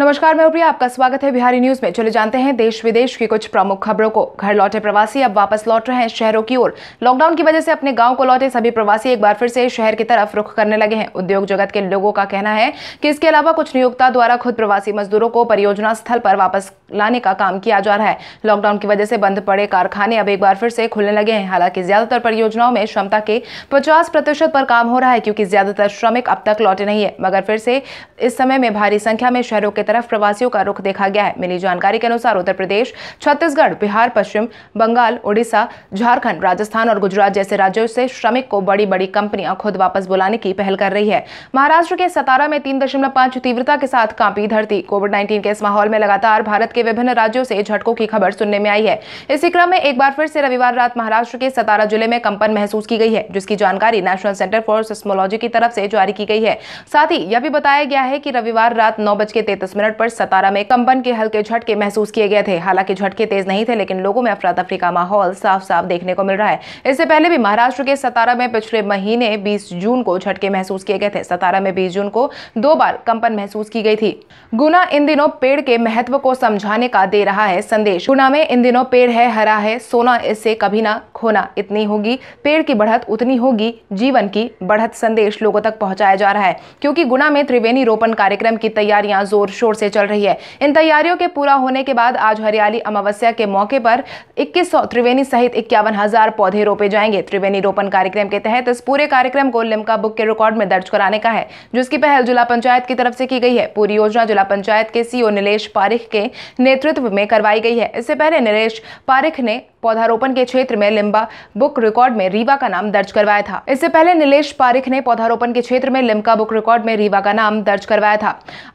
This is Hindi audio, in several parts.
नमस्कार मैं प्रिया आपका स्वागत है बिहारी न्यूज में चले जानते हैं देश विदेश की कुछ प्रमुख खबरों को घर लौटे प्रवासी अब वापस लौट रहे हैं शहरों की ओर लॉकडाउन की वजह से अपने गांव को लौटे सभी प्रवासी एक बार फिर से शहर की तरफ रुख करने लगे हैं उद्योग जगत के लोगों का कहना है कि इसके अलावा कुछ नियोक्ता द्वारा खुद प्रवासी मजदूरों को परियोजना स्थल पर वापस लाने का काम किया जा रहा है लॉकडाउन की वजह से बंद पड़े कारखाने अब एक बार फिर से खुलने लगे हैं हालांकि ज्यादातर परियोजनाओं में क्षमता के पचास प्रतिशत पर काम हो रहा है क्योंकि ज्यादातर श्रमिक अब तक लौटे नहीं है मगर फिर से इस समय में भारी संख्या में शहरों के तरफ प्रवासियों का रुख देखा गया है मिली जानकारी के अनुसार उत्तर प्रदेश छत्तीसगढ़ बिहार पश्चिम बंगाल उड़ीसा झारखंड राजस्थान और गुजरात जैसे राज्यों से श्रमिक को बड़ी बड़ी कंपनियां खुद वापस बुलाने की पहल कर रही है महाराष्ट्र के सतारा में तीन तीव्रता के साथ कांपी धरती कोविड नाइन्टीन के इस माहौल में लगातार भारत के विभिन्न राज्यों से झटकों की खबर सुनने में आई है इसी क्रम में एक बार फिर से रविवार रात महाराष्ट्र के सतारा जिले में कंपन महसूस की गई है जिसकी जानकारी नेशनल सेंटर फॉर सिस्मोलॉजी की तरफ से जारी की गई है साथ ही यह भी बताया गया है कि रविवार रात नौ बज के तैतीस मिनट पर सतारा में कंपन के हल्के झटके महसूस किए गए थे हालांकि झटके तेज नहीं थे लेकिन लोगों में अफरा तफरी का माहौल साफ साफ देखने को मिल रहा है इससे पहले भी महाराष्ट्र के सतारा में पिछले महीने बीस जून को झटके महसूस किए गए थे सतारा में बीस जून को दो बार कंपन महसूस की गई थी गुना इन दिनों पेड़ के महत्व को समझाने का दे रहा है संदेश गुना में इन दिनों पेड़ है हरा है सोना इससे कभी ना खोना इतनी होगी पेड़ की बढ़त उतनी होगी जीवन की बढ़त संदेश लोगों तक पहुंचाया जा रहा है क्योंकि गुना में त्रिवेणी रोपण कार्यक्रम की तैयारियां जोर शोर जोर से चल रही है इन तैयारियों के पूरा होने के बाद आज हरियाली अमावस्या के मौके पर इक्कीस त्रिवेणी सहित इक्यावन हजार पौधे रोपे जाएंगे त्रिवेणी रोपण कार्यक्रम के तहत इस पूरे कार्यक्रम को लिमका बुक के रिकॉर्ड में दर्ज कराने का है जिसकी पहल जिला पंचायत की तरफ से की गई है पूरी योजना जिला पंचायत के सीओ नीलेष पारिख के नेतृत्व में करवाई गई है इससे पहले नीलेष पारिख ने पौधारोपण के क्षेत्र में लिम्बा बुक रिकॉर्ड में रीवा का नाम दर्ज करवाया था इससे पहले नीलेश पारिख ने पौधारोपण के क्षेत्र में लिम्का बुक रिकॉर्ड में रीवा का नाम दर्ज करवाया था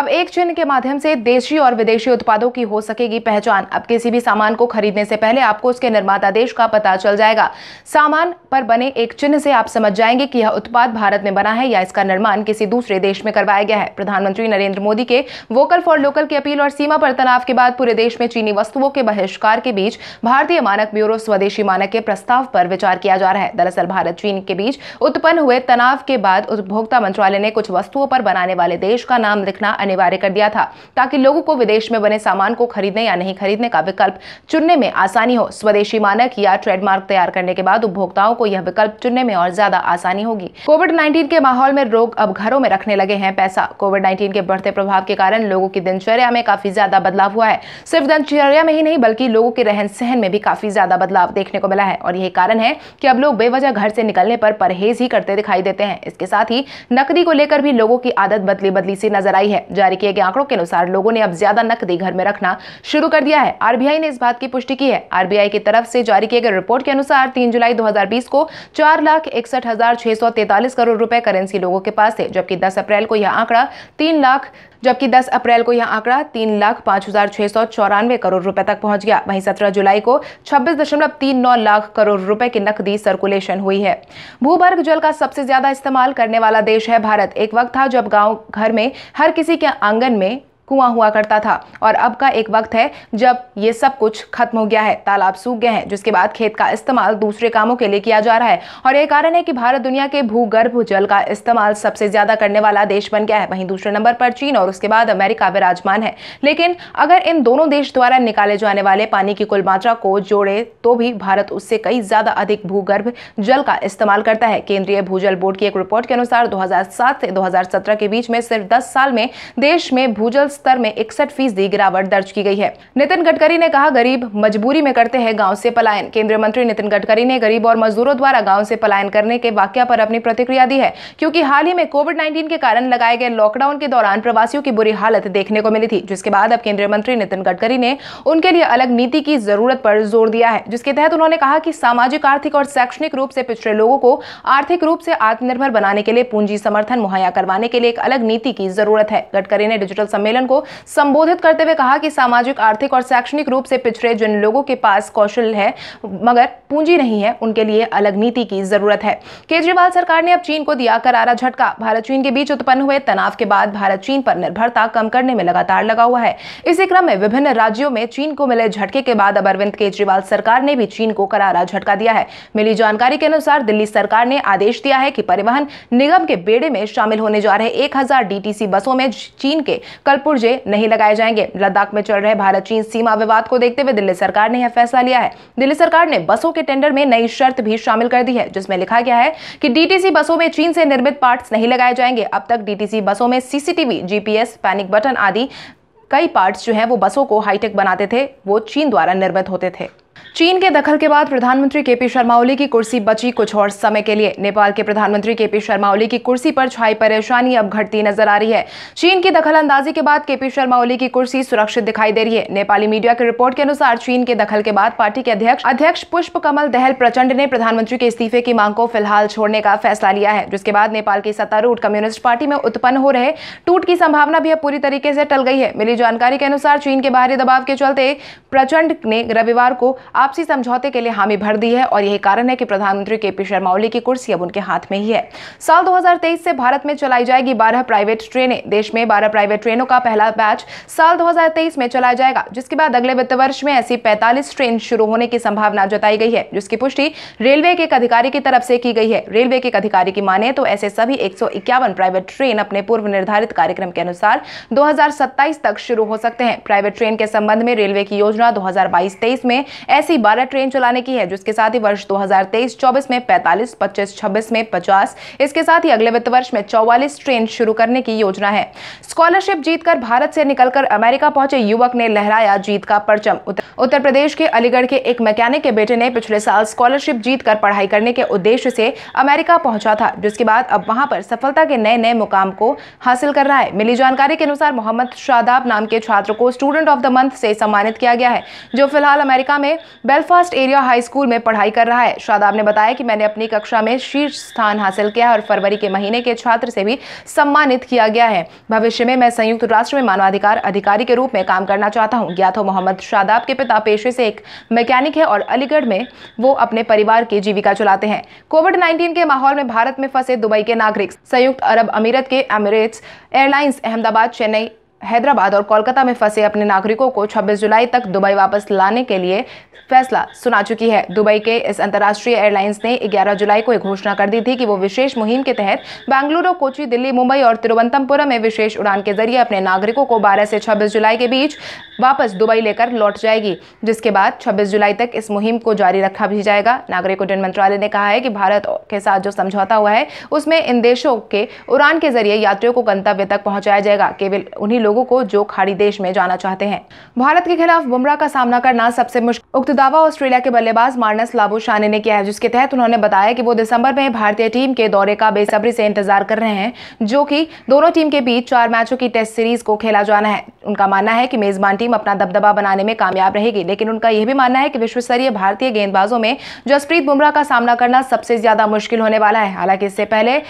अब एक चिन्ह के माध्यम से देशी और विदेशी उत्पादों की हो सकेगी पहचान अब किसी भी सामान को खरीदने से पहले आपको उसके निर्माता देश का पता चल जाएगा सामान पर बने एक चिन्ह से आप समझ जाएंगे कि यह उत्पाद भारत में बना है या इसका निर्माण किसी दूसरे देश में करवाया गया है प्रधानमंत्री नरेंद्र मोदी के वोकल फॉर लोकल की अपील और सीमा पर तनाव के बाद पूरे देश में चीनी वस्तुओं के बहिष्कार के बीच भारतीय मानक ब्यूरो स्वदेशी मानक के प्रस्ताव पर विचार किया जा रहा है दरअसल भारत चीन के बीच उत्पन्न हुए तनाव के बाद उपभोक्ता मंत्रालय ने कुछ वस्तुओं पर बनाने वाले देश का नाम लिखना अनिवार्य कर दिया था था ताकि लोगों को विदेश में बने सामान को खरीदने या नहीं खरीदने का विकल्प चुनने में आसानी हो स्वदेशी मानक या ट्रेडमार्क तैयार करने के बाद उपभोक्ताओं को यह विकल्प चुनने में और ज्यादा आसानी होगी कोविड नाइन्टीन के माहौल में लोग अब घरों में रखने लगे हैं पैसा कोविड नाइन्टीन के बढ़ते प्रभाव के कारण लोगों की दिनचर्या में काफी ज्यादा बदलाव हुआ है सिर्फ दिनचर्या में ही नहीं बल्कि लोगों के रहन सहन में भी काफी ज्यादा बदलाव देखने को मिला है और यही कारण है कि अब लोग बेवजह घर से निकलने पर परहेज ही करते दिखाई देते हैं इसके साथ ही नकदी को लेकर भी लोगों की आदत बदली बदली सी नजर आई है जारी किए गए आंकड़ों के अनुसार लोगों ने अब ज्यादा नकदी घर में रखना शुरू कर दिया है आरबीआई ने इस बात की पुष्टि की है आरबीआई की तरफ से जारी किए गए रिपोर्ट के अनुसार तीन जुलाई 2020 को चार लाख इकसठ हजार छह सौ तैतालीस करोड़ रुपए करेंसी लोगों के पास थे जबकि दस अप्रैल को यह आंकड़ा तीन लाख जबकि 10 अप्रैल को यह आंकड़ा तीन लाख पांच हजार छह सौ चौरानवे करोड़ रुपए तक पहुंच गया वहीं 17 जुलाई को 26.39 लाख करोड़ रुपए की नकदी सर्कुलेशन हुई है भूभर्ग जल का सबसे ज्यादा इस्तेमाल करने वाला देश है भारत एक वक्त था जब गांव घर में हर किसी के आंगन में कुआं हुआ करता था और अब का एक वक्त है जब ये सब कुछ खत्म हो गया है तालाब सूख गए हैं जिसके बाद खेत का इस्तेमाल दूसरे कामों के लिए किया जा रहा है और यह कारण है कि भारत दुनिया के भूगर्भ जल का इस्तेमाल सबसे ज्यादा करने वाला देश बन गया है वहीं दूसरे नंबर पर चीन और उसके बाद अमेरिका विराजमान है लेकिन अगर इन दोनों देश द्वारा निकाले जाने वाले पानी की कुल मात्रा को जोड़े तो भी भारत उससे कई ज्यादा अधिक भूगर्भ जल का इस्तेमाल करता है केंद्रीय भूजल बोर्ड की एक रिपोर्ट के अनुसार दो से दो के बीच में सिर्फ दस साल में देश में भूजल स्तर में इकसठ फीसदी गिरावट दर्ज की गई है नितिन गडकरी ने कहा गरीब मजबूरी में करते हैं गाँव से पलायन केंद्रीय मंत्री नितिन गडकरी ने गरीब और मजदूरों द्वारा गाँव से पलायन करने के वाक्य पर अपनी प्रतिक्रिया दी है क्योंकि हाल ही में कोविड नाइन्टीन के कारण लगाए गए लॉकडाउन के दौरान प्रवासियों की बुरी हालत देखने को मिली थी जिसके बाद अब केंद्रीय मंत्री नितिन गडकरी ने उनके लिए अलग नीति की जरूरत पर जोर दिया है जिसके तहत उन्होंने कहा कि सामाजिक आर्थिक और शैक्षणिक रूप से पिछड़े लोगों को आर्थिक रूप से आत्मनिर्भर बनाने के लिए पूंजी समर्थन मुहैया करवाने के लिए एक अलग नीति की जरूरत है गडकरी ने डिजिटल सम्मेलन सम्मेलन को संबोधित करते हुए कहा कि सामाजिक आर्थिक और शैक्षणिक रूप से पिछड़े जिन लोगों के पास कौशल है मगर पूंजी नहीं है उनके लिए अलग नीति की जरूरत है केजरीवाल सरकार ने अब चीन को दिया करारा झटका भारत चीन के बीच उत्पन्न हुए तनाव के बाद भारत चीन पर निर्भरता कम करने में लगातार लगा हुआ है इसी क्रम में विभिन्न राज्यों में चीन को मिले झटके के बाद अब अरविंद केजरीवाल सरकार ने भी चीन को करारा झटका दिया है मिली जानकारी के अनुसार दिल्ली सरकार ने आदेश दिया है कि परिवहन निगम के बेड़े में शामिल होने जा रहे 1000 डीटीसी बसों में चीन के कलपुर पुर्जे नहीं लगाए जाएंगे लद्दाख में चल रहे भारत चीन सीमा विवाद को देखते हुए दिल्ली सरकार ने यह फैसला लिया है दिल्ली सरकार ने बसों के टेंडर में नई शर्त भी शामिल कर दी है जिसमें लिखा गया है कि डीटीसी बसों में चीन से निर्मित पार्ट्स नहीं लगाए जाएंगे अब तक डीटीसी बसों में सीसीटीवी जीपीएस पैनिक बटन आदि कई पार्ट्स जो है वो बसों को हाईटेक बनाते थे वो चीन द्वारा निर्मित होते थे चीन के दखल के बाद प्रधानमंत्री केपी शर्मा ओली की कुर्सी बची कुछ और समय के लिए नेपाल के प्रधानमंत्री केपी शर्मा ओली की कुर्सी पर छाई परेशानी अब घटती नजर आ रही है चीन की दखल अंदाजी के बाद केपी शर्मा ओली की कुर्सी सुरक्षित दिखाई दे रही है नेपाली मीडिया की रिपोर्ट के अनुसार चीन के दखल के बाद पार्टी के अध्यक्ष अध्यक्ष पुष्प कमल दहल प्रचंड ने प्रधानमंत्री के इस्तीफे की मांग को फिलहाल छोड़ने का फैसला लिया है जिसके बाद नेपाल की सत्तारूढ़ कम्युनिस्ट पार्टी में उत्पन्न हो रहे टूट की संभावना भी अब पूरी तरीके से टल गई है मिली जानकारी के अनुसार चीन के बाहरी दबाव के चलते प्रचंड ने रविवार को आपसी समझौते के लिए हामी भर दी है और यही कारण है कि प्रधानमंत्री के पी शर्मा ओली की कुर्सी अब उनके हाथ में ही है साल 2023 से भारत में चलाई जाएगी 12 प्राइवेट ट्रेनें देश में 12 प्राइवेट ट्रेनों का पहला बैच साल 2023 में चलाया जाएगा जिसके बाद अगले वित्त वर्ष में ऐसी पैंतालीस ट्रेन शुरू होने की संभावना जताई गई है जिसकी पुष्टि रेलवे के एक अधिकारी की तरफ से की गई है रेलवे के एक अधिकारी की माने तो ऐसे सभी एक प्राइवेट ट्रेन अपने पूर्व निर्धारित कार्यक्रम के अनुसार दो तक शुरू हो सकते हैं प्राइवेट ट्रेन के संबंध में रेलवे की योजना दो हजार में ऐसी 12 ट्रेन चलाने की है जिसके साथ ही वर्ष 2023-24 में 45, 25, 26 में 50 इसके साथ ही अगले वित्त वर्ष में 44 ट्रेन शुरू करने की योजना है स्कॉलरशिप जीतकर भारत से निकलकर अमेरिका पहुंचे युवक ने लहराया जीत का परचम उत्तर प्रदेश के अलीगढ़ के एक मैकेनिक के बेटे ने पिछले साल स्कॉलरशिप जीतकर पढ़ाई करने के उद्देश्य से अमेरिका पहुंचा था जिसके बाद अब वहां पर सफलता के नए नए मुकाम को हासिल कर रहा है मिली जानकारी के अनुसार मोहम्मद शादाब नाम के छात्र को स्टूडेंट ऑफ द मंथ से सम्मानित किया गया है जो फिलहाल अमेरिका में बेलफास्ट एरिया हाई स्कूल में पढ़ाई कर रहा है शादाब ने बताया कि मैंने अपनी कक्षा में शीर्ष स्थान हासिल किया और फरवरी के महीने के छात्र से भी सम्मानित किया गया है भविष्य में मैं संयुक्त राष्ट्र में मानवाधिकार अधिकारी के रूप में काम करना चाहता हूँ ज्ञात हो मोहम्मद शादाब के पिता पेशे से एक मैकेनिक है और अलीगढ़ में वो अपने परिवार की जीविका चलाते हैं कोविड नाइन्टीन के माहौल में भारत में फंसे दुबई के नागरिक संयुक्त अरब अमीरत के एमिरेट्स एयरलाइंस अहमदाबाद चेन्नई हैदराबाद और कोलकाता में फंसे अपने नागरिकों को 26 जुलाई तक दुबई वापस लाने के लिए फैसला सुना चुकी है दुबई के इस अंतर्राष्ट्रीय एयरलाइंस ने 11 जुलाई को घोषणा कर दी थी कि वो विशेष मुहिम के तहत बेंगलुरु कोची दिल्ली मुंबई और तिरुवनंतपुरम में विशेष उड़ान के जरिए अपने नागरिकों को 12 से 26 जुलाई के बीच वापस दुबई लेकर लौट जाएगी जिसके बाद छब्बीस जुलाई तक इस मुहिम को जारी रखा भी जाएगा नागरिक उड्डयन मंत्रालय ने कहा है कि भारत के साथ जो समझौता हुआ है उसमें इन देशों के उड़ान के जरिए यात्रियों को गंतव्य तक पहुंचाया जाएगा केवल उन्हीं लोगों को जो खाड़ी देश में जाना चाहते हैं भारत के खिलाफ बुमराह का सामना करना सबसे मुश्किल उक्त दावा ऑस्ट्रेलिया के बल्लेबाज मार्नस लाबो शाने ने किया है जिसके तहत उन्होंने बताया कि वो दिसंबर में भारतीय टीम के दौरे का बेसब्री से इंतजार कर रहे हैं जो कि दोनों टीम के बीच चार मैचों की टेस्ट सीरीज को खेला जाना है उनका मानना है कि मेजबान टीम अपना दबदबा बनाने में कामयाब रहेगी लेकिन उनका यह भी मानना है कि विश्व स्तरीय भारतीय गेंदबाजों में जसप्रीत बुमराह का सामना करना सबसे ज्यादा मुश्किल होने वाला है हालांकि इससे पहले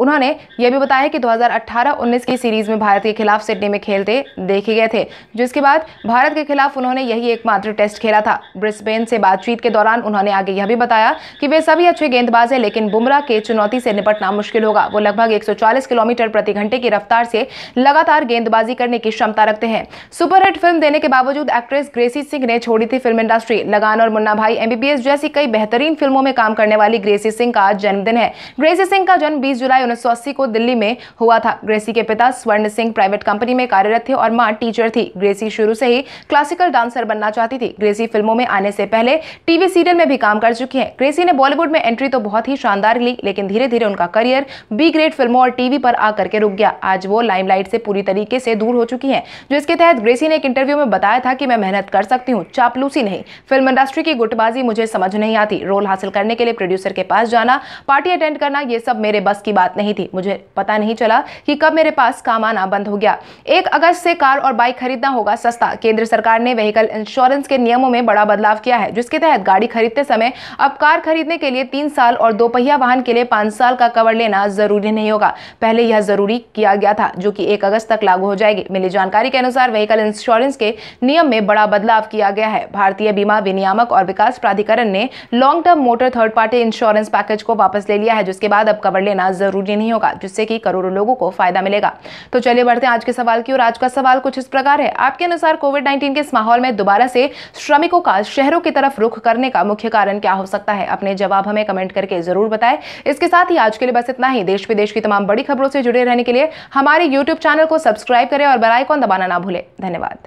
उन्होंने यह भी बताया कि 2018-19 की सीरीज़ में भारत के खिलाफ सिडनी में खेलते देखे गए थे जिसके बाद भारत के खिलाफ उन्होंने यही एकमात्र टेस्ट खेला था ब्रिस्बेन से बातचीत के दौरान उन्होंने आगे यह भी बताया कि वे सभी अच्छे गेंदबाज हैं लेकिन बुमराह के चुनौती से निपटना मुश्किल होगा वो लगभग एक किलोमीटर प्रति घंटे की रफ्तार से लगातार गेंदबाजी करने की क्षमता रखते हैं सुपरहिट फिल्म देने के बावजूद एक्ट्रेस ग्रेसी सिंह ने छोड़ी थी फिल्म इंडस्ट्री लगान और मुन्ना भाई एमबीबीएस जैसी कई बेहतरीन फिल्मों में काम करने वाली ग्रेसी सिंह का जन्मदिन है ग्रेसी सिंह का जन्म बीस जुलाई जुलाई उन्नीस को दिल्ली में हुआ था ग्रेसी के पिता स्वर्ण सिंह प्राइवेट कंपनी में कार्यरत थे और माँ टीचर थी ग्रेसी शुरू से ही क्लासिकल डांसर बनना चाहती थी ग्रेसी फिल्मों में आने से पहले टीवी सीरियल में भी काम कर चुकी है ग्रेसी ने बॉलीवुड में एंट्री तो बहुत ही शानदार ली लेकिन धीरे धीरे उनका करियर बी ग्रेड फिल्मों और टीवी पर आकर के रुक गया आज वो लाइमलाइट से पूरी तरीके से दूर हो चुकी है जो इसके तहत ग्रेसी ने एक इंटरव्यू में बताया था कि मैं मेहनत कर सकती हूँ चापलूसी नहीं फिल्म इंडस्ट्री की गुटबाजी मुझे समझ नहीं आती रोल हासिल करने के लिए प्रोड्यूसर के पास जाना पार्टी अटेंड करना ये सब मेरे बस की बात बात नहीं थी मुझे पता नहीं चला कि कब मेरे पास काम आना बंद हो गया एक अगस्त से कार और बाइक खरीदना होगा सस्ता केंद्र सरकार ने व्हीकल इंश्योरेंस के नियमों में बड़ा बदलाव किया है जिसके तहत गाड़ी खरीदते समय अब कार खरीदने के लिए तीन साल और दोपहिया वाहन के लिए पांच साल का कवर लेना जरूरी नहीं होगा पहले यह जरूरी किया गया था जो कि एक अगस्त तक लागू हो जाएगी मिली जानकारी के अनुसार व्हीकल इंश्योरेंस के नियम में बड़ा बदलाव किया गया है भारतीय बीमा विनियामक और विकास प्राधिकरण ने long term motor third party insurance package को वापस ले लिया है जिसके बाद अब कवर लेना जरूरी जरूरी नहीं होगा जिससे कि करोड़ों लोगों को फायदा मिलेगा तो चलिए बढ़ते हैं आज के सवाल की और आज का सवाल कुछ इस प्रकार है आपके अनुसार कोविड नाइन्टीन के इस माहौल में दोबारा से श्रमिकों का शहरों की तरफ रुख करने का मुख्य कारण क्या हो सकता है अपने जवाब हमें कमेंट करके जरूर बताएं इसके साथ ही आज के लिए बस इतना ही देश विदेश की तमाम बड़ी खबरों से जुड़े रहने के लिए हमारे यूट्यूब चैनल को सब्सक्राइब करें और बेलाइकॉन दबाना ना भूलें धन्यवाद